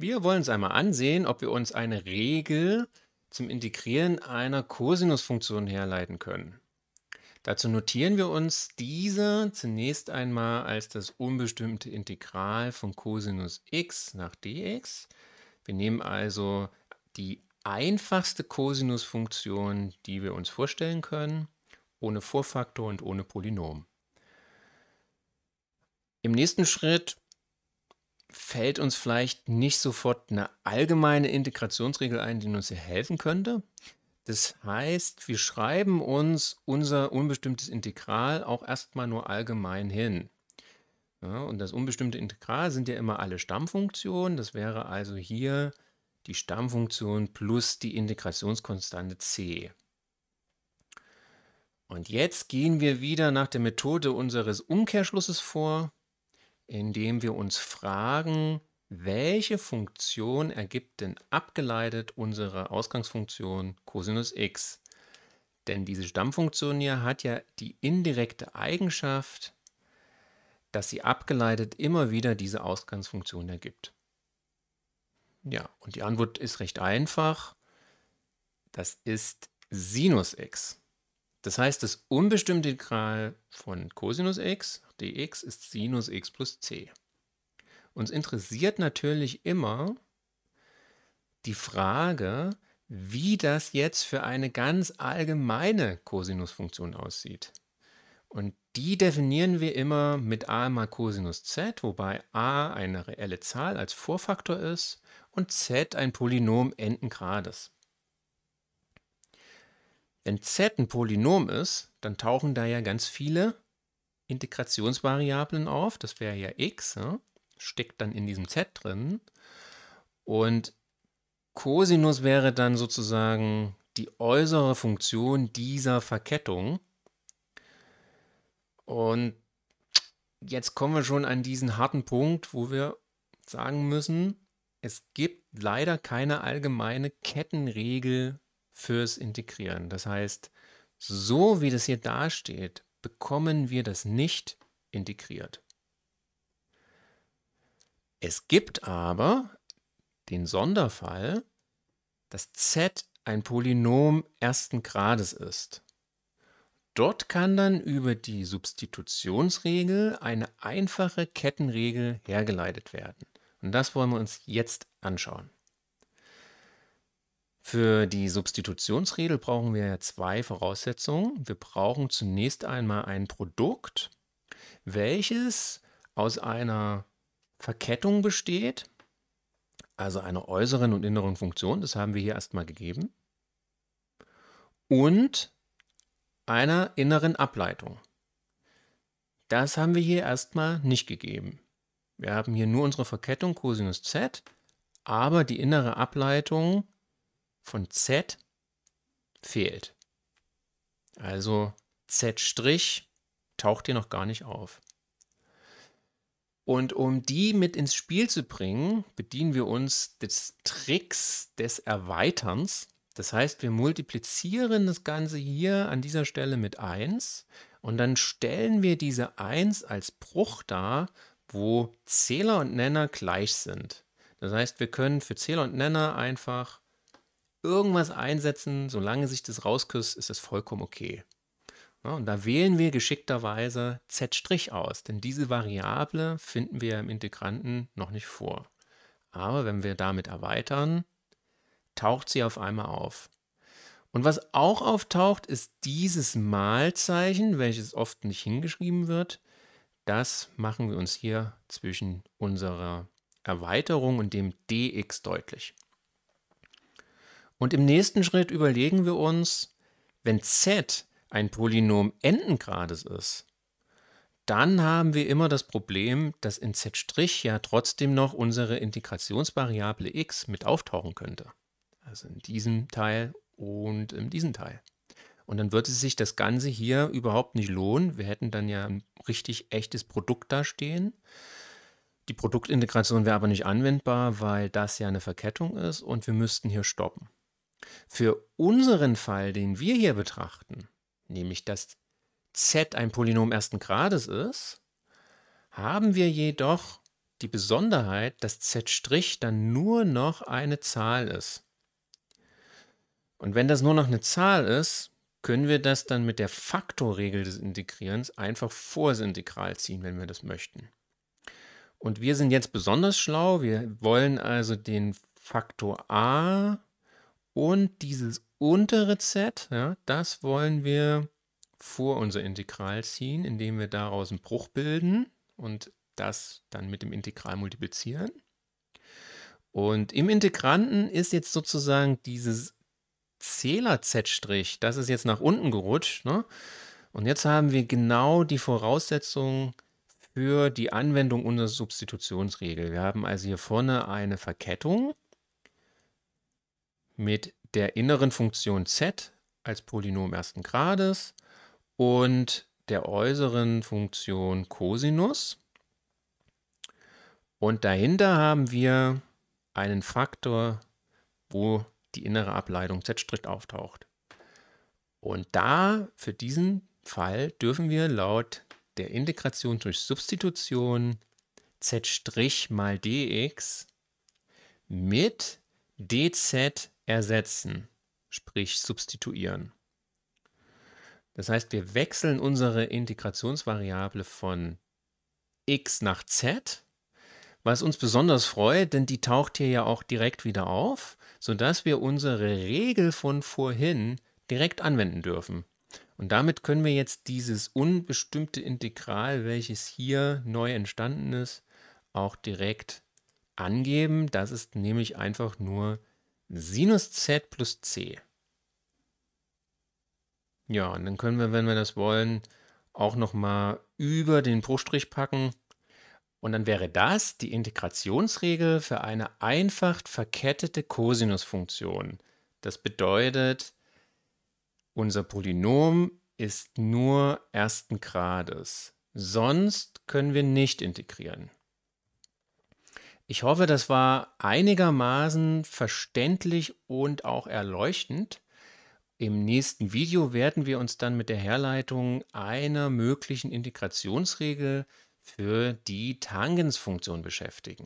Wir wollen uns einmal ansehen, ob wir uns eine Regel zum Integrieren einer Cosinusfunktion herleiten können. Dazu notieren wir uns diese zunächst einmal als das unbestimmte Integral von Cosinus x nach dx. Wir nehmen also die einfachste Cosinusfunktion, die wir uns vorstellen können, ohne Vorfaktor und ohne Polynom. Im nächsten Schritt fällt uns vielleicht nicht sofort eine allgemeine Integrationsregel ein, die uns hier helfen könnte. Das heißt, wir schreiben uns unser unbestimmtes Integral auch erstmal nur allgemein hin. Ja, und das unbestimmte Integral sind ja immer alle Stammfunktionen. Das wäre also hier die Stammfunktion plus die Integrationskonstante c. Und jetzt gehen wir wieder nach der Methode unseres Umkehrschlusses vor indem wir uns fragen, welche Funktion ergibt denn abgeleitet unsere Ausgangsfunktion Cosinus x? Denn diese Stammfunktion hier hat ja die indirekte Eigenschaft, dass sie abgeleitet immer wieder diese Ausgangsfunktion ergibt. Ja, und die Antwort ist recht einfach. Das ist Sinus x. Das heißt, das unbestimmte Integral von Cosinus x, dx, ist Sinus x plus c. Uns interessiert natürlich immer die Frage, wie das jetzt für eine ganz allgemeine Cosinusfunktion aussieht. Und die definieren wir immer mit a mal Cosinus z, wobei a eine reelle Zahl als Vorfaktor ist und z ein Polynom n Grades. Wenn z ein Polynom ist, dann tauchen da ja ganz viele Integrationsvariablen auf. Das wäre ja x, ja? steckt dann in diesem z drin. Und Cosinus wäre dann sozusagen die äußere Funktion dieser Verkettung. Und jetzt kommen wir schon an diesen harten Punkt, wo wir sagen müssen, es gibt leider keine allgemeine Kettenregel fürs Integrieren. Das heißt, so wie das hier dasteht, bekommen wir das nicht integriert. Es gibt aber den Sonderfall, dass z ein Polynom ersten Grades ist. Dort kann dann über die Substitutionsregel eine einfache Kettenregel hergeleitet werden. Und das wollen wir uns jetzt anschauen. Für die Substitutionsregel brauchen wir zwei Voraussetzungen. Wir brauchen zunächst einmal ein Produkt, welches aus einer Verkettung besteht, also einer äußeren und inneren Funktion, das haben wir hier erstmal gegeben, und einer inneren Ableitung. Das haben wir hier erstmal nicht gegeben. Wir haben hier nur unsere Verkettung Cosinus z, aber die innere Ableitung von Z fehlt. Also Z' taucht hier noch gar nicht auf. Und um die mit ins Spiel zu bringen, bedienen wir uns des Tricks des Erweiterns. Das heißt, wir multiplizieren das Ganze hier an dieser Stelle mit 1 und dann stellen wir diese 1 als Bruch dar, wo Zähler und Nenner gleich sind. Das heißt, wir können für Zähler und Nenner einfach irgendwas einsetzen, solange sich das rausküsst, ist das vollkommen okay. Ja, und da wählen wir geschickterweise z' aus, denn diese Variable finden wir im Integranten noch nicht vor. Aber wenn wir damit erweitern, taucht sie auf einmal auf. Und was auch auftaucht, ist dieses Malzeichen, welches oft nicht hingeschrieben wird. Das machen wir uns hier zwischen unserer Erweiterung und dem dx deutlich. Und im nächsten Schritt überlegen wir uns, wenn z ein Polynom Endengrades ist, dann haben wir immer das Problem, dass in z' ja trotzdem noch unsere Integrationsvariable x mit auftauchen könnte. Also in diesem Teil und in diesem Teil. Und dann würde sich das Ganze hier überhaupt nicht lohnen. Wir hätten dann ja ein richtig echtes Produkt dastehen. Die Produktintegration wäre aber nicht anwendbar, weil das ja eine Verkettung ist und wir müssten hier stoppen. Für unseren Fall, den wir hier betrachten, nämlich dass z ein Polynom ersten Grades ist, haben wir jedoch die Besonderheit, dass z' dann nur noch eine Zahl ist. Und wenn das nur noch eine Zahl ist, können wir das dann mit der Faktorregel des Integrierens einfach vor das Integral ziehen, wenn wir das möchten. Und wir sind jetzt besonders schlau. Wir wollen also den Faktor a und dieses untere z, ja, das wollen wir vor unser Integral ziehen, indem wir daraus einen Bruch bilden und das dann mit dem Integral multiplizieren. Und im Integranten ist jetzt sozusagen dieses Zähler z', das ist jetzt nach unten gerutscht. Ne? Und jetzt haben wir genau die Voraussetzungen für die Anwendung unserer Substitutionsregel. Wir haben also hier vorne eine Verkettung mit der inneren Funktion z als Polynom ersten Grades und der äußeren Funktion Cosinus. Und dahinter haben wir einen Faktor, wo die innere Ableitung z' auftaucht. Und da, für diesen Fall, dürfen wir laut der Integration durch Substitution z' mal dx mit dz ersetzen, sprich substituieren. Das heißt, wir wechseln unsere Integrationsvariable von x nach z, was uns besonders freut, denn die taucht hier ja auch direkt wieder auf, sodass wir unsere Regel von vorhin direkt anwenden dürfen. Und damit können wir jetzt dieses unbestimmte Integral, welches hier neu entstanden ist, auch direkt angeben. Das ist nämlich einfach nur Sinus z plus c. Ja, und dann können wir, wenn wir das wollen, auch nochmal über den Bruchstrich packen. Und dann wäre das die Integrationsregel für eine einfach verkettete Kosinusfunktion. Das bedeutet, unser Polynom ist nur ersten Grades. Sonst können wir nicht integrieren. Ich hoffe, das war einigermaßen verständlich und auch erleuchtend. Im nächsten Video werden wir uns dann mit der Herleitung einer möglichen Integrationsregel für die Tangensfunktion beschäftigen.